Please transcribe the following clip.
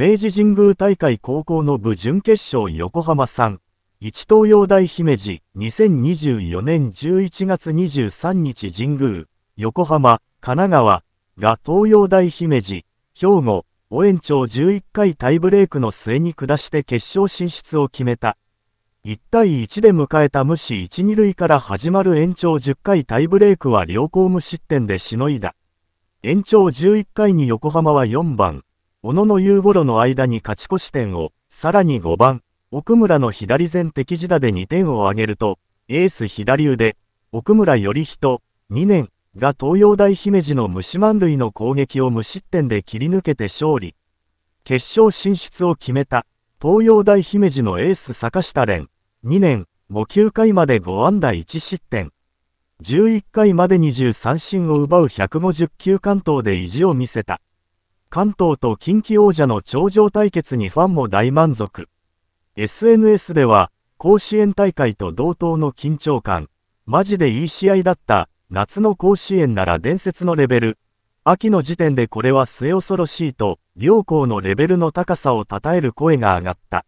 明治神宮大会高校の部準決勝横浜ん、一東洋大姫路2024年11月23日神宮横浜神奈川が東洋大姫路兵庫応援長11回タイブレークの末に下して決勝進出を決めた1対1で迎えた無視1、2塁から始まる延長10回タイブレークは両校無失点でしのいだ延長11回に横浜は4番小野の夕頃の間に勝ち越し点を、さらに5番、奥村の左前敵地打で2点を挙げると、エース左腕、奥村より人、2年、が東洋大姫路の虫満塁の攻撃を無失点で切り抜けて勝利。決勝進出を決めた、東洋大姫路のエース坂下蓮、2年、も9回まで5安打1失点。11回まで23三振を奪う1 5 0球関東で意地を見せた。関東と近畿王者の頂上対決にファンも大満足。SNS では、甲子園大会と同等の緊張感。マジでいい試合だった。夏の甲子園なら伝説のレベル。秋の時点でこれは末恐ろしいと、両校のレベルの高さを称える声が上がった。